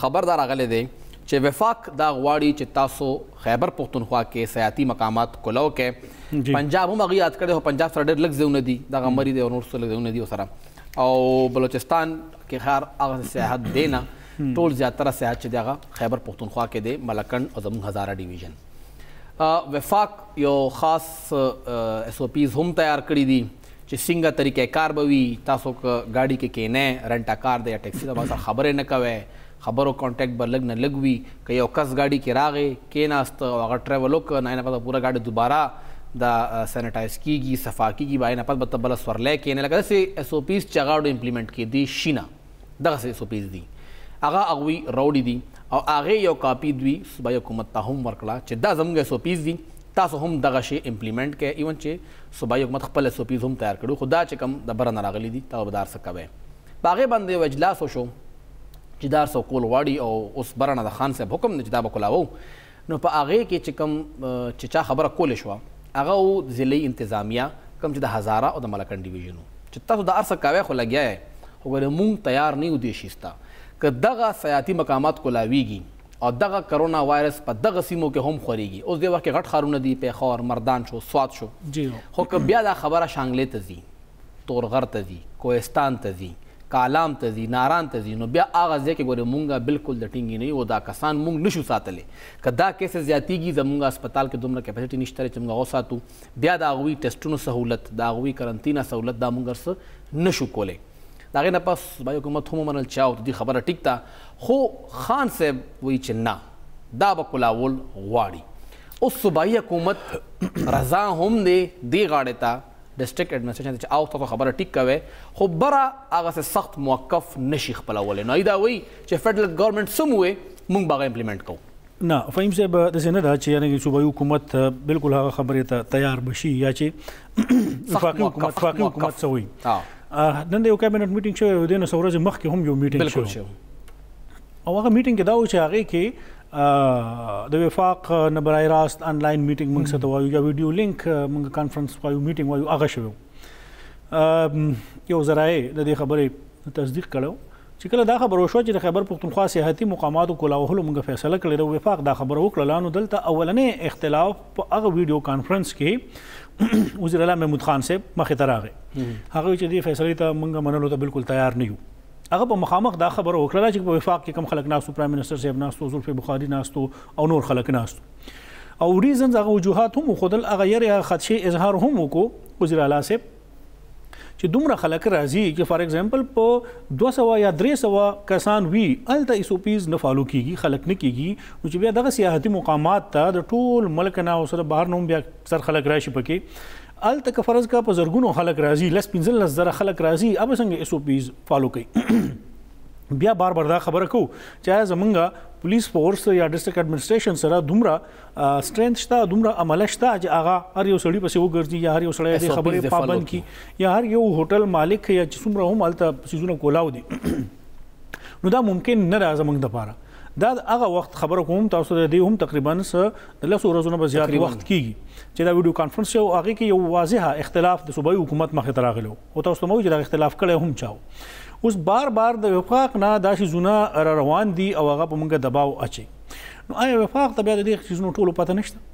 خبردار اغله دی چې وفاق دا غواړي چې تاسو خیبر پختونخوا کې سیاحتي مقامات کولو کې پنجاب هم غي یاد کړو پنجاب سره ډېر لږ ځونه دي دا غمري دي او نور سره ځونه دي سره او بلوچستان کې خار هغه سیاحت دینا ټول زیاتره سیاحت چې دغه خیبر پختونخوا کې دی ملکند او زمون هزاره ډیویژن وفاق یو خاص اس او پیز هم تیار کړی دي چې څنګه طریقې کار به وي تاسو ګاډي کې کې نه رنټا کار دی یا ټیکسي دا ما خبره نه کوي خبرو کانټیکټ به لګ نه لګ وي که یو کس ګاډي کې راغې کې ناست او هغه ټریول وکړ نه نه پته پورا ګاډي دوباره دا سینټایز کیږي صفا کیږي باندې نه پته بل سورلې کې نه لګا سي اس او پیز چغاډو امپلیمنٹ کې دي شینا دغه سي اس او پیز دي هغه اغوي روړي دي او هغه یو کاپی دوی صوبای حکومت ته هم ورکړه چې دا زموږ اس او پیز دي تاسو هم دغه شی امپلیمنٹ کړئ ایون چې صوبایي حکومت خپل اس او پیز هم تیار کړو خدا چې کم د بر نه راغلي دي تابعدار څه کوي باغې باندې یو اجلاس وشو چې دار سو کول واړي او اوس برنه د خان صاحب حکم نه چې دا بکلاو نو په هغه کې چې کم چې چا خبره کول شو هغه او ضلعي انتظامیه کم چې د هزاره او د ملکن ډیویژنو چې تاسو د ارسه کاوه خو لګیا هغه مونږ تیار نه یو دي شيستا که دغه سیاتی مقامات کولاویږي او دغه کرونا وایرس په دغه سیمو کې هم خوريږي اوس دی وخت غټ خارونه دي په خور مردان شو سواد شو جی خو که بیا دا خبره شانګلې تزي تورغر تزي کوهستان تزي کالام تزي ناران تزي نو بیا اغه ځکه ګوره مونږه بالکل د ټینګي نه وو دا کسان مونږ نشو ساتلې کدا کیسه زیاتیږي زمونږه هسپتال کې دومره کیپاسټي نشته چې مونږه وساتو بیا دا غوي ټیسټونو سہولت دا غوي کرنټینا سہولت دا مونږ نشو کولای دا غي نه پس صوبایي حکومت هم منل چاو دي خبره ټیک تا خو خان صاحب وی چې نه دا به کلاول غواړي اوس صوبایي حکومت رضا هم دی دی غاړه تا ډیسټریکټ ایڈمنسټریشن چې او تاسو خبره ټیک کوي خو برا هغه سخت موقف نشي خپلول نه دا وی چې فدرل ګورنمنت سموي مونږ به امپلیمنٹ کوو نه فهم صاحب د څنګه دا چې یعنی صوبایي حکومت بالکل هغه خبره ته تیار بشي یا چې وفاقي حکومت وفاقي حکومت سوي نن یو کابینټ میټینګ شو د نن سورځ مخکې هم یو میټینګ شو بالکل او هغه میټینګ کې دا و چې هغه کې د وفاق نبرای راست انلاین میټینګ موږ سره وایو یا ویډیو لینک موږ کانفرنس وایو میټینګ وایو هغه شو یو زرای د دې خبرې تصدیق کړو چې کله دا خبر وشو چې د خیبر پښتونخوا سیاحتي مقاماتو کولا وهلو موږ فیصله کړې د وفاق دا خبر وکړه لانو دلته اولنې اختلاف په هغه ویډیو کانفرنس کې وزیر اعلی محمود خان صاحب مخې ته راغی هغه چې دې فیصله ته موږ منلو ته بالکل تیار نه یو هغه په مخامخ دا خبر وکړه چې په وفاق کې کم خلک ناسو پرایم منسٹر صاحب ناسو زلفی بخاری ناسو او نور خلک ناسو او ریزنز هغه وجوهات هم خودل هغه یې خدشه اظهار هم وکړو وزیر اعلی صاحب چې دومره خلک راځي چې فار ایگزامپل په 200 یا 300 کسان وی الته ایس او پیز نه فالو کیږي خلک نه کیږي نو چې بیا دغه سیاحتي مقامات ته د ټول ملک نه او سره بهر نوم بیا سر خلک راشي پکې ال تک فرض کا په زرګونو خلک راځي لس 15 زره خلک راځي اوب څنګه ایس او پیز فالو کوي بیا بار بار دا خبره کو چې زمونږ پولیس فورس یا ډیسټریکټ اډمنستریشن سره دومره سترنث شته دومره عمل شته چې هغه هر یو سړی پسې وګرځي یا هر یو سړی د خبرې پابند کی یا هر یو هوټل مالک یا چې څومره هم الته سيزونه کولاو دي نو دا ممکن نه راځي موږ د پاره دا هغه وخت خبر کوم تاسو ته دی هم تقریبا سه د لاسو ورځې نه زیات وخت کیږي چې دا ویډیو کانفرنس یو هغه کې یو واضحه اختلاف د صوبایي حکومت مخه تراغلو او تاسو مو چې دا اختلاف کړي هم چاو اوس بار بار د وفاق نه داسې زونه روان دي او هغه په موږ دباو اچي نو آیا وفاق ته بیا د دې چیزونو ټولو پته نشته